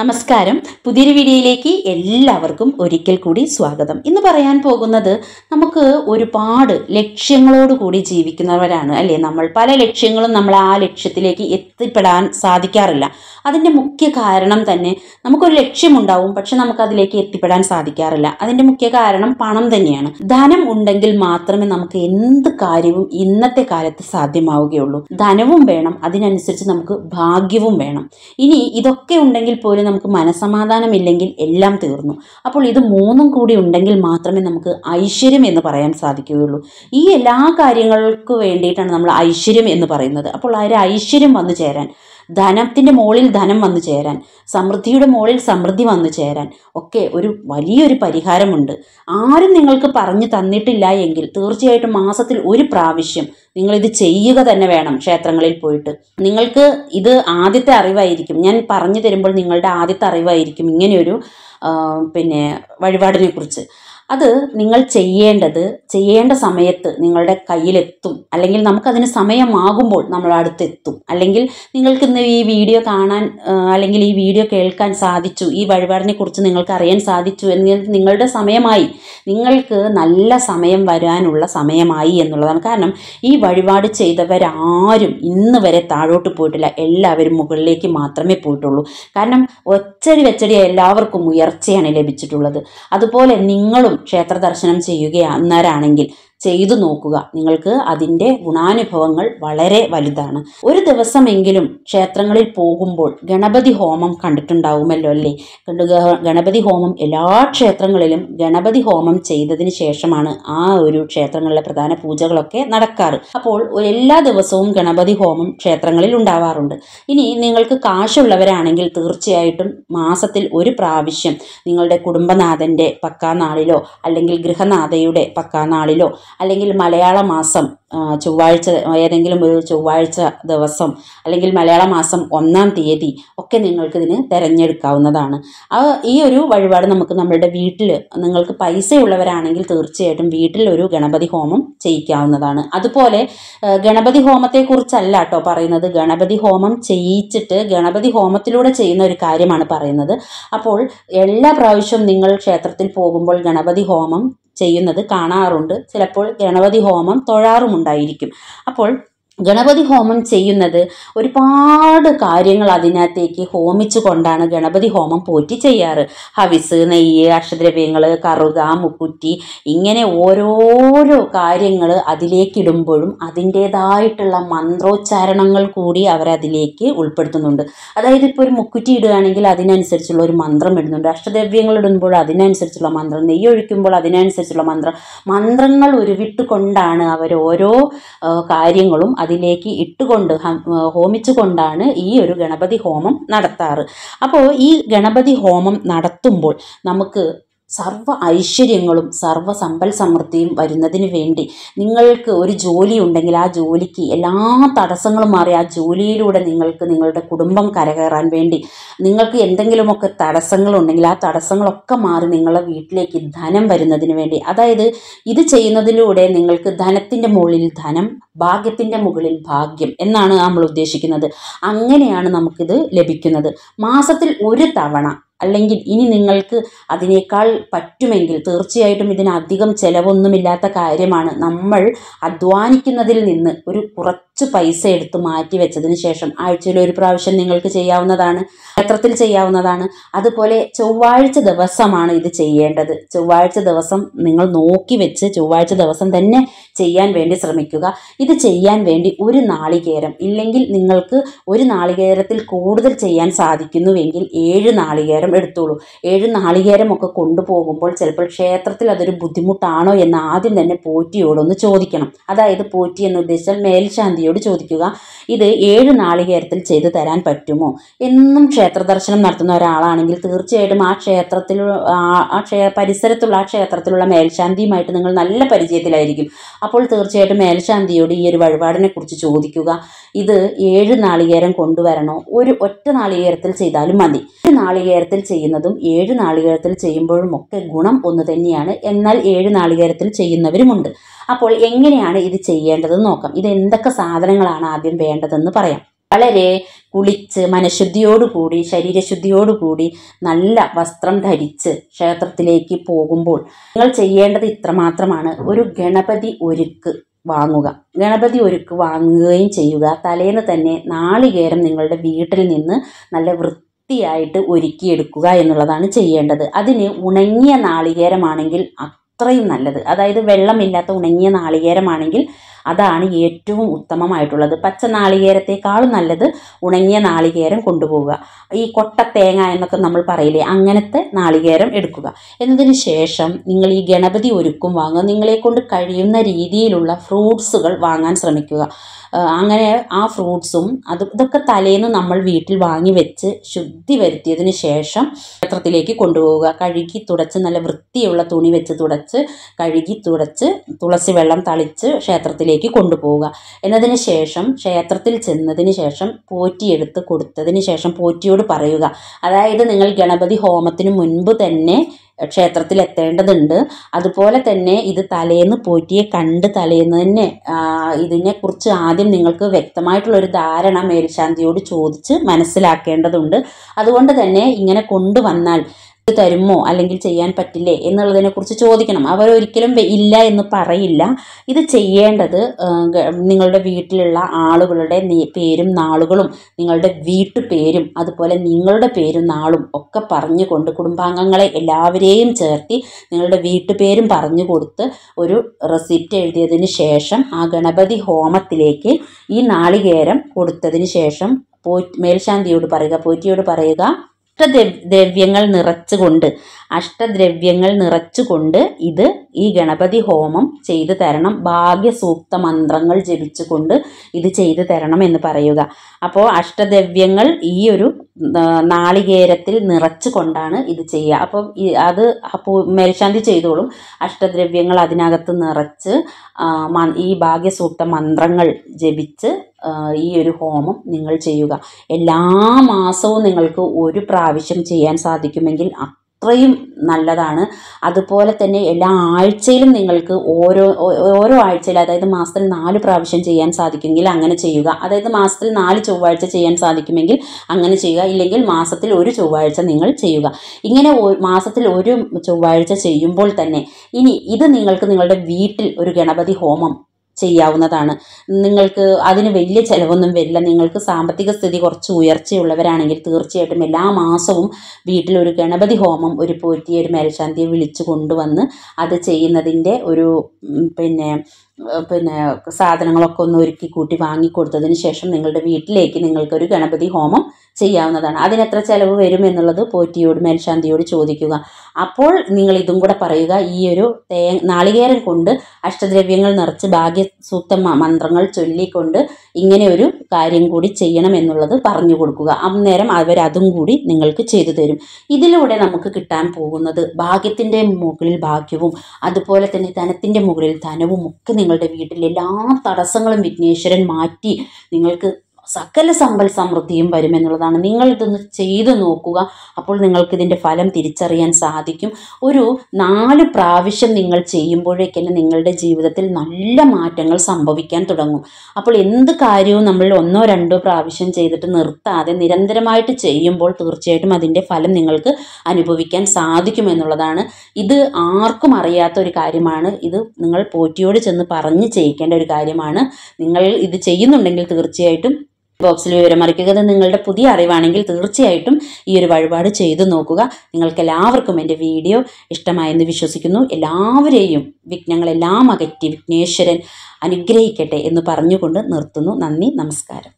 നമസ്കാരം പുതിയൊരു വീഡിയോയിലേക്ക് എല്ലാവർക്കും ഒരിക്കൽ കൂടി സ്വാഗതം ഇന്ന് പറയാൻ പോകുന്നത് നമുക്ക് ഒരുപാട് ലക്ഷ്യങ്ങളോട് കൂടി ജീവിക്കുന്നവരാണ് അല്ലേ നമ്മൾ പല ലക്ഷ്യങ്ങളും നമ്മൾ ആ ലക്ഷ്യത്തിലേക്ക് എത്തിപ്പെടാൻ സാധിക്കാറില്ല അതിൻ്റെ മുഖ്യ കാരണം തന്നെ നമുക്കൊരു ലക്ഷ്യമുണ്ടാവും പക്ഷെ നമുക്കതിലേക്ക് എത്തിപ്പെടാൻ സാധിക്കാറില്ല അതിൻ്റെ മുഖ്യ കാരണം പണം തന്നെയാണ് ധനം ഉണ്ടെങ്കിൽ മാത്രമേ നമുക്ക് എന്ത് കാര്യവും ഇന്നത്തെ കാലത്ത് സാധ്യമാവുകയുള്ളൂ ധനവും വേണം അതിനനുസരിച്ച് നമുക്ക് ഭാഗ്യവും വേണം ഇനി ഇതൊക്കെ ഉണ്ടെങ്കിൽ പോലും നമുക്ക് മനസമാധാനമില്ലെങ്കിൽ എല്ലാം തീർന്നു അപ്പോൾ ഇത് മൂന്നും കൂടി ഉണ്ടെങ്കിൽ മാത്രമേ നമുക്ക് ഐശ്വര്യം എന്ന് പറയാൻ സാധിക്കുകയുള്ളൂ ഈ എല്ലാ കാര്യങ്ങൾക്ക് വേണ്ടിയിട്ടാണ് നമ്മൾ ഐശ്വര്യം എന്ന് പറയുന്നത് അപ്പോൾ ആ ഒരു ഐശ്വര്യം വന്നു ചേരാൻ ധനത്തിൻ്റെ മുകളിൽ ധനം വന്നു ചേരാൻ സമൃദ്ധിയുടെ മുകളിൽ സമൃദ്ധി വന്നു ചേരാൻ ഒക്കെ ഒരു വലിയൊരു പരിഹാരമുണ്ട് ആരും നിങ്ങൾക്ക് പറഞ്ഞു തന്നിട്ടില്ല എങ്കിൽ തീർച്ചയായിട്ടും മാസത്തിൽ ഒരു പ്രാവശ്യം നിങ്ങളിത് ചെയ്യുക തന്നെ വേണം ക്ഷേത്രങ്ങളിൽ പോയിട്ട് നിങ്ങൾക്ക് ഇത് ആദ്യത്തെ അറിവായിരിക്കും ഞാൻ പറഞ്ഞു തരുമ്പോൾ നിങ്ങളുടെ ആദ്യത്തെ അറിവായിരിക്കും ഇങ്ങനെയൊരു പിന്നെ വഴിപാടിനെ കുറിച്ച് അത് നിങ്ങൾ ചെയ്യേണ്ടത് ചെയ്യേണ്ട സമയത്ത് നിങ്ങളുടെ കയ്യിലെത്തും അല്ലെങ്കിൽ നമുക്കതിന് സമയമാകുമ്പോൾ നമ്മൾ അടുത്തെത്തും അല്ലെങ്കിൽ നിങ്ങൾക്ക് ഇന്ന് ഈ വീഡിയോ കാണാൻ അല്ലെങ്കിൽ ഈ വീഡിയോ കേൾക്കാൻ സാധിച്ചു ഈ വഴിപാടിനെ കുറിച്ച് നിങ്ങൾക്ക് അറിയാൻ സാധിച്ചു എന്ന് നിങ്ങളുടെ സമയമായി നിങ്ങൾക്ക് നല്ല സമയം വരാനുള്ള സമയമായി എന്നുള്ളതാണ് കാരണം ഈ വഴിപാട് ചെയ്തവരാരും ഇന്ന് വരെ താഴോട്ട് പോയിട്ടില്ല എല്ലാവരും മുകളിലേക്ക് മാത്രമേ പോയിട്ടുള്ളൂ കാരണം ഒച്ചടി വെച്ചടി എല്ലാവർക്കും ഉയർച്ചയാണ് ലഭിച്ചിട്ടുള്ളത് അതുപോലെ നിങ്ങളും ക്ഷേത്ര ദർശനം ചെയ്യുകയാണെങ്കിൽ ചെയ്തു നോക്കുക നിങ്ങൾക്ക് അതിൻ്റെ ഗുണാനുഭവങ്ങൾ വളരെ വലുതാണ് ഒരു ദിവസമെങ്കിലും ക്ഷേത്രങ്ങളിൽ പോകുമ്പോൾ ഗണപതി ഹോമം കണ്ടിട്ടുണ്ടാവുമല്ലോ അല്ലേ കണ്ടു ഗണപതി ഹോമം എല്ലാ ക്ഷേത്രങ്ങളിലും ഗണപതി ഹോമം ചെയ്തതിന് ശേഷമാണ് ആ ഒരു ക്ഷേത്രങ്ങളിലെ പ്രധാന പൂജകളൊക്കെ നടക്കാറ് അപ്പോൾ എല്ലാ ദിവസവും ഗണപതി ഹോമം ക്ഷേത്രങ്ങളിൽ ഉണ്ടാവാറുണ്ട് ഇനി നിങ്ങൾക്ക് കാശുള്ളവരാണെങ്കിൽ തീർച്ചയായിട്ടും മാസത്തിൽ ഒരു പ്രാവശ്യം നിങ്ങളുടെ കുടുംബനാഥൻ്റെ പക്കാനാളിലോ അല്ലെങ്കിൽ ഗൃഹനാഥയുടെ പക്കാനാളിലോ അല്ലെങ്കിൽ മലയാള മാസം ചൊവ്വാഴ്ച ഏതെങ്കിലും ഒരു ചൊവ്വാഴ്ച ദിവസം അല്ലെങ്കിൽ മലയാള മാസം ഒന്നാം തീയതി ഒക്കെ ഇതിന് തിരഞ്ഞെടുക്കാവുന്നതാണ് ഈ ഒരു വഴിപാട് നമുക്ക് നമ്മളുടെ വീട്ടിൽ നിങ്ങൾക്ക് പൈസയുള്ളവരാണെങ്കിൽ തീർച്ചയായിട്ടും വീട്ടിൽ ഒരു ഗണപതി ഹോമം ചെയ്യിക്കാവുന്നതാണ് അതുപോലെ ഗണപതി ഹോമത്തെക്കുറിച്ചല്ല കേട്ടോ പറയുന്നത് ഗണപതി ഹോമം ചെയ്യിച്ചിട്ട് ഗണപതി ഹോമത്തിലൂടെ ചെയ്യുന്ന ഒരു കാര്യമാണ് പറയുന്നത് അപ്പോൾ എല്ലാ പ്രാവശ്യവും നിങ്ങൾ ക്ഷേത്രത്തിൽ പോകുമ്പോൾ ഗണപതി ഹോമം ചെയ്യുന്നത് കാണാറുണ്ട് ചിലപ്പോൾ ഗണപതി ഹോമം തൊഴാറുമുണ്ട് ഉണ്ടായിരിക്കും അപ്പോൾ ഗണപതി ഹോമം ചെയ്യുന്നത് ഒരുപാട് കാര്യങ്ങൾ അതിനകത്തേക്ക് ഹോമിച്ചു കൊണ്ടാണ് ഗണപതി ഹോമം പോറ്റി ചെയ്യാറ് ഹവിസ് നെയ്യ് അക്ഷദ്രവ്യങ്ങൾ കറുക മുക്കുറ്റി ഇങ്ങനെ ഓരോരോ കാര്യങ്ങൾ അതിലേക്കിടുമ്പോഴും അതിൻ്റേതായിട്ടുള്ള മന്ത്രോച്ചാരണങ്ങൾ കൂടി അവരതിലേക്ക് ഉൾപ്പെടുത്തുന്നുണ്ട് അതായത് ഇപ്പോൾ ഒരു മുക്കുറ്റി ഇടുകയാണെങ്കിൽ അതിനനുസരിച്ചുള്ള ഒരു മന്ത്രം ഇടുന്നുണ്ട് അക്ഷദ്രവ്യങ്ങൾ ഇടുമ്പോൾ അതിനനുസരിച്ചുള്ള മന്ത്രം നെയ്യ് ഒഴിക്കുമ്പോൾ അതിനനുസരിച്ചുള്ള മന്ത്രം മന്ത്രങ്ങൾ ഉരുവിട്ടുകൊണ്ടാണ് അവർ ഓരോ കാര്യങ്ങളും അതിലേക്ക് ഇട്ടുകൊണ്ട് ഹോമിച്ചുകൊണ്ടാണ് ഈ ഒരു ഗണപതി ഹോമം നടത്താറ് അപ്പോൾ ഈ ഗണപതി ഹോമം നടത്തുമ്പോൾ നമുക്ക് സർവ്വ ഐശ്വര്യങ്ങളും സർവ്വ സമ്പൽ സമൃദ്ധിയും വരുന്നതിന് വേണ്ടി നിങ്ങൾക്ക് ഒരു ജോലി ഉണ്ടെങ്കിൽ ആ ജോലിക്ക് എല്ലാ തടസ്സങ്ങളും മാറി ആ ജോലിയിലൂടെ നിങ്ങൾക്ക് നിങ്ങളുടെ കുടുംബം കരകയറാൻ വേണ്ടി നിങ്ങൾക്ക് എന്തെങ്കിലുമൊക്കെ തടസ്സങ്ങളുണ്ടെങ്കിൽ ആ തടസ്സങ്ങളൊക്കെ മാറി നിങ്ങളുടെ വീട്ടിലേക്ക് ധനം വരുന്നതിന് വേണ്ടി അതായത് ഇത് ചെയ്യുന്നതിലൂടെ നിങ്ങൾക്ക് ധനത്തിൻ്റെ മുകളിൽ ധനം ഭാഗ്യത്തിൻ്റെ മുകളിൽ ഭാഗ്യം എന്നാണ് നമ്മൾ ഉദ്ദേശിക്കുന്നത് അങ്ങനെയാണ് നമുക്കിത് ലഭിക്കുന്നത് മാസത്തിൽ ഒരു തവണ അല്ലെങ്കിൽ ഇനി നിങ്ങൾക്ക് അതിനേക്കാൾ പറ്റുമെങ്കിൽ തീർച്ചയായിട്ടും ഇതിനധികം ചിലവൊന്നുമില്ലാത്ത കാര്യമാണ് നമ്മൾ അധ്വാനിക്കുന്നതിൽ നിന്ന് ഒരു കുറച്ച് കുറച്ച് പൈസ എടുത്ത് മാറ്റി വെച്ചതിന് ശേഷം ആഴ്ചയിൽ ഒരു പ്രാവശ്യം നിങ്ങൾക്ക് ചെയ്യാവുന്നതാണ് ക്ഷേത്രത്തിൽ ചെയ്യാവുന്നതാണ് അതുപോലെ ചൊവ്വാഴ്ച ദിവസമാണ് ഇത് ചെയ്യേണ്ടത് ചൊവ്വാഴ്ച ദിവസം നിങ്ങൾ നോക്കി വെച്ച് ചൊവ്വാഴ്ച ദിവസം തന്നെ ചെയ്യാൻ വേണ്ടി ശ്രമിക്കുക ഇത് ചെയ്യാൻ വേണ്ടി ഒരു നാളികേരം ഇല്ലെങ്കിൽ നിങ്ങൾക്ക് ഒരു നാളികേരത്തിൽ കൂടുതൽ ചെയ്യാൻ സാധിക്കുന്നുവെങ്കിൽ ഏഴ് നാളികേരം എടുത്തോളൂ ഏഴ് നാളികേരം ഒക്കെ കൊണ്ടുപോകുമ്പോൾ ചിലപ്പോൾ ക്ഷേത്രത്തിൽ അതൊരു ബുദ്ധിമുട്ടാണോ എന്ന് ആദ്യം തന്നെ പോറ്റിയോടൊന്ന് ചോദിക്കണം അതായത് പോറ്റി എന്ന് ഉദ്ദേശിച്ചാൽ മേൽശാന്തിയോ ദേവിയോട് ചോദിക്കുക ഇത് ഏഴ് നാളികേരത്തിൽ ചെയ്തു തരാൻ പറ്റുമോ എന്നും ക്ഷേത്ര ദർശനം നടത്തുന്ന ഒരാളാണെങ്കിൽ തീർച്ചയായിട്ടും ആ ക്ഷേത്രത്തിൽ ആ ക്ഷേ പരിസരത്തുള്ള ആ ക്ഷേത്രത്തിലുള്ള മേൽശാന്തിയുമായിട്ട് നിങ്ങൾ നല്ല പരിചയത്തിലായിരിക്കും അപ്പോൾ തീർച്ചയായിട്ടും മേൽശാന്തിയോട് ഈ ഒരു വഴിപാടിനെ കുറിച്ച് ചോദിക്കുക ഇത് ഏഴ് നാളികേരം കൊണ്ടുവരണോ ഒരു ഒറ്റ നാളികേരത്തിൽ ചെയ്താലും മതി ഒരു നാളികേരത്തിൽ ചെയ്യുന്നതും ഏഴ് നാളികേരത്തിൽ ചെയ്യുമ്പോഴും ഒക്കെ ഗുണം ഒന്ന് തന്നെയാണ് എന്നാൽ ഏഴ് നാളികേരത്തിൽ ചെയ്യുന്നവരുമുണ്ട് അപ്പോൾ എങ്ങനെയാണ് ഇത് ചെയ്യേണ്ടതെന്ന് നോക്കാം ഇത് എന്തൊക്കെ സാധനം സാധനങ്ങളാണ് ആദ്യം വേണ്ടതെന്ന് പറയാം വളരെ കുളിച്ച് മനഃശുദ്ധിയോടുകൂടി ശരീരശുദ്ധിയോടുകൂടി നല്ല വസ്ത്രം ധരിച്ച് ക്ഷേത്രത്തിലേക്ക് പോകുമ്പോൾ നിങ്ങൾ ചെയ്യേണ്ടത് ഇത്രമാത്രമാണ് ഒരു ഗണപതി ഒരുക്ക് വാങ്ങുക ഗണപതി ഒരുക്ക് വാങ്ങുകയും ചെയ്യുക തലേന്ന് തന്നെ നാളികേരം നിങ്ങളുടെ വീട്ടിൽ നിന്ന് നല്ല വൃത്തിയായിട്ട് ഒരുക്കിയെടുക്കുക എന്നുള്ളതാണ് ചെയ്യേണ്ടത് അതിന് ഉണങ്ങിയ നാളികേരമാണെങ്കിൽ അത്രയും നല്ലത് അതായത് വെള്ളമില്ലാത്ത ഉണങ്ങിയ നാളികേരമാണെങ്കിൽ അതാണ് ഏറ്റവും ഉത്തമമായിട്ടുള്ളത് പച്ച നാളികേരത്തെക്കാളും നല്ലത് ഉണങ്ങിയ നാളികേരം കൊണ്ടുപോവുക ഈ കൊട്ട തേങ്ങ എന്നൊക്കെ നമ്മൾ പറയില്ലേ അങ്ങനത്തെ നാളികേരം എടുക്കുക എന്നതിന് ശേഷം നിങ്ങൾ ഈ ഗണപതി ഒരുക്കും വാങ്ങുക നിങ്ങളെ കൊണ്ട് കഴിയുന്ന രീതിയിലുള്ള ഫ്രൂട്ട്സുകൾ വാങ്ങാൻ ശ്രമിക്കുക അങ്ങനെ ആ ഫ്രൂട്ട്സും അത് ഇതൊക്കെ തലേന്ന് നമ്മൾ വീട്ടിൽ വാങ്ങി വെച്ച് ശുദ്ധി വരുത്തിയതിന് ശേഷം ക്ഷേത്രത്തിലേക്ക് കൊണ്ടുപോവുക കഴുകി തുടച്ച് നല്ല വൃത്തിയുള്ള തുണി വെച്ച് തുടച്ച് കഴുകി തുടച്ച് തുളസി വെള്ളം തളിച്ച് ക്ഷേത്രത്തിലേക്ക് വീട്ടിലേക്ക് കൊണ്ടുപോവുക എന്നതിന് ശേഷം ക്ഷേത്രത്തിൽ ചെന്നതിന് ശേഷം പോറ്റിയെടുത്ത് കൊടുത്തതിന് ശേഷം പോറ്റിയോട് പറയുക അതായത് നിങ്ങൾ ഗണപതി ഹോമത്തിന് മുൻപ് തന്നെ ക്ഷേത്രത്തിൽ എത്തേണ്ടതുണ്ട് അതുപോലെ തന്നെ ഇത് തലേന്ന് പോറ്റിയെ കണ്ട് തലേന്ന് തന്നെ ഇതിനെക്കുറിച്ച് ആദ്യം നിങ്ങൾക്ക് വ്യക്തമായിട്ടുള്ളൊരു ധാരണ മേൽശാന്തിയോട് ചോദിച്ച് മനസ്സിലാക്കേണ്ടതുണ്ട് അതുകൊണ്ട് തന്നെ ഇങ്ങനെ കൊണ്ടുവന്നാൽ തരുമോ അല്ലെങ്കിൽ ചെയ്യാൻ പറ്റില്ലേ എന്നുള്ളതിനെക്കുറിച്ച് ചോദിക്കണം അവരൊരിക്കലും ഇല്ല എന്ന് പറയില്ല ഇത് ചെയ്യേണ്ടത് നിങ്ങളുടെ വീട്ടിലുള്ള ആളുകളുടെ പേരും നാളുകളും നിങ്ങളുടെ വീട്ടുപേരും അതുപോലെ നിങ്ങളുടെ പേരും നാളും ഒക്കെ പറഞ്ഞു കൊണ്ട് കുടുംബാംഗങ്ങളെ എല്ലാവരെയും ചേർത്തി നിങ്ങളുടെ വീട്ടുപേരും പറഞ്ഞു കൊടുത്ത് ഒരു റെസിപ്റ്റ് എഴുതിയതിന് ശേഷം ആ ഗണപതി ഹോമത്തിലേക്ക് ഈ നാളികേരം കൊടുത്തതിന് ശേഷം പോ മേൽശാന്തിയോട് പറയുക പോറ്റിയോട് പറയുക അഷ്ടദ്രവ്യങ്ങൾ നിറച്ചുകൊണ്ട് അഷ്ടദ്രവ്യങ്ങൾ നിറച്ചുകൊണ്ട് ഇത് ഈ ഗണപതി ഹോമം ചെയ്തു തരണം ഭാഗ്യസൂക്ത മന്ത്രങ്ങൾ ജപിച്ചുകൊണ്ട് ഇത് ചെയ്തു തരണം എന്ന് പറയുക അപ്പോൾ അഷ്ടദ്രവ്യങ്ങൾ ഈ ഒരു നാളികേരത്തിൽ നിറച്ചു കൊണ്ടാണ് ഇത് ചെയ്യുക അപ്പം അത് മേൽശാന്തി ചെയ്തോളും അഷ്ടദ്രവ്യങ്ങൾ അതിനകത്ത് നിറച്ച് ഈ ഭാഗ്യസൂക്ത മന്ത്രങ്ങൾ ജപിച്ച് ഈ ഒരു ഹോമം നിങ്ങൾ ചെയ്യുക എല്ലാ മാസവും നിങ്ങൾക്ക് ഒരു പ്രാവശ്യം ചെയ്യാൻ സാധിക്കുമെങ്കിൽ അത്രയും നല്ലതാണ് അതുപോലെ തന്നെ എല്ലാ ആഴ്ചയിലും നിങ്ങൾക്ക് ഓരോ ഓരോ ആഴ്ചയിൽ അതായത് മാസത്തിൽ നാല് പ്രാവശ്യം ചെയ്യാൻ സാധിക്കുമെങ്കിൽ അങ്ങനെ ചെയ്യുക അതായത് മാസത്തിൽ നാല് ചൊവ്വാഴ്ച ചെയ്യാൻ സാധിക്കുമെങ്കിൽ അങ്ങനെ ചെയ്യുക ഇല്ലെങ്കിൽ മാസത്തിൽ ഒരു ചൊവ്വാഴ്ച നിങ്ങൾ ചെയ്യുക ഇങ്ങനെ മാസത്തിൽ ഒരു ചൊവ്വാഴ്ച ചെയ്യുമ്പോൾ തന്നെ ഇനി ഇത് നിങ്ങൾക്ക് നിങ്ങളുടെ വീട്ടിൽ ഒരു ഗണപതി ഹോമം ചെയ്യാവുന്നതാണ് നിങ്ങൾക്ക് അതിന് വലിയ ചിലവൊന്നും വരില്ല നിങ്ങൾക്ക് സാമ്പത്തിക സ്ഥിതി കുറച്ച് ഉയർച്ചയുള്ളവരാണെങ്കിൽ തീർച്ചയായിട്ടും എല്ലാ മാസവും വീട്ടിലൊരു ഗണപതി ഹോമം ഒരു പോറ്റിയെ ഒരു മേൽശാന്തിയെ വിളിച്ചു കൊണ്ടുവന്ന് അത് ചെയ്യുന്നതിൻ്റെ ഒരു പിന്നെ പിന്നെ സാധനങ്ങളൊക്കെ ഒന്ന് ഒരുക്കി കൂട്ടി വാങ്ങിക്കൊടുത്തതിന് ശേഷം നിങ്ങളുടെ വീട്ടിലേക്ക് നിങ്ങൾക്കൊരു ഗണപതി ഹോമം ചെയ്യാവുന്നതാണ് അതിനെത്ര ചിലവ് വരും എന്നുള്ളത് പോറ്റിയോട് മേൽശാന്തിയോട് ചോദിക്കുക അപ്പോൾ നിങ്ങൾ ഇതും കൂടെ പറയുക ഈ ഒരു തേ നാളികേരം കൊണ്ട് അഷ്ടദ്രവ്യങ്ങൾ നിറച്ച് ഭാഗ്യസൂക്ത മന്ത്രങ്ങൾ ചൊല്ലിക്കൊണ്ട് ഇങ്ങനെ ഒരു കാര്യം കൂടി ചെയ്യണം എന്നുള്ളത് പറഞ്ഞു കൊടുക്കുക അന്നേരം അവരതും കൂടി നിങ്ങൾക്ക് ചെയ്തു തരും ഇതിലൂടെ നമുക്ക് കിട്ടാൻ പോകുന്നത് ഭാഗ്യത്തിൻ്റെ മുകളിൽ ഭാഗ്യവും അതുപോലെ തന്നെ ധനത്തിൻ്റെ മുകളിൽ ധനവും ഒക്കെ നിങ്ങളുടെ വീട്ടിലെ എല്ലാ തടസ്സങ്ങളും വിഘ്നേശ്വരൻ മാറ്റി നിങ്ങൾക്ക് സകല സമ്പൽ സമൃദ്ധിയും വരുമെന്നുള്ളതാണ് നിങ്ങൾ ഇതൊന്ന് ചെയ്തു നോക്കുക അപ്പോൾ നിങ്ങൾക്ക് ഇതിൻ്റെ ഫലം തിരിച്ചറിയാൻ സാധിക്കും ഒരു നാല് പ്രാവശ്യം നിങ്ങൾ ചെയ്യുമ്പോഴേക്കന്നെ നിങ്ങളുടെ ജീവിതത്തിൽ നല്ല മാറ്റങ്ങൾ സംഭവിക്കാൻ തുടങ്ങും അപ്പോൾ എന്ത് കാര്യവും നമ്മൾ ഒന്നോ രണ്ടോ പ്രാവശ്യം ചെയ്തിട്ട് നിർത്താതെ നിരന്തരമായിട്ട് ചെയ്യുമ്പോൾ തീർച്ചയായിട്ടും അതിൻ്റെ ഫലം നിങ്ങൾക്ക് അനുഭവിക്കാൻ സാധിക്കും എന്നുള്ളതാണ് ഇത് ആർക്കും അറിയാത്ത ഒരു കാര്യമാണ് ഇത് നിങ്ങൾ പോറ്റിയോട് ചെന്ന് പറഞ്ഞ് ചെയ്യിക്കേണ്ട ഒരു കാര്യമാണ് നിങ്ങൾ ഇത് ചെയ്യുന്നുണ്ടെങ്കിൽ തീർച്ചയായിട്ടും ബോക്സിൽ വിവരം അറിയിക്കുക നിങ്ങളുടെ പുതിയ അറിവാണെങ്കിൽ തീർച്ചയായിട്ടും ഈ ഒരു വഴിപാട് ചെയ്തു നോക്കുക നിങ്ങൾക്ക് എല്ലാവർക്കും എൻ്റെ വീഡിയോ ഇഷ്ടമായെന്ന് വിശ്വസിക്കുന്നു എല്ലാവരെയും വിഘ്നങ്ങളെല്ലാം അകറ്റി വിഘ്നേശ്വരൻ അനുഗ്രഹിക്കട്ടെ എന്ന് പറഞ്ഞുകൊണ്ട് നിർത്തുന്നു നന്ദി നമസ്കാരം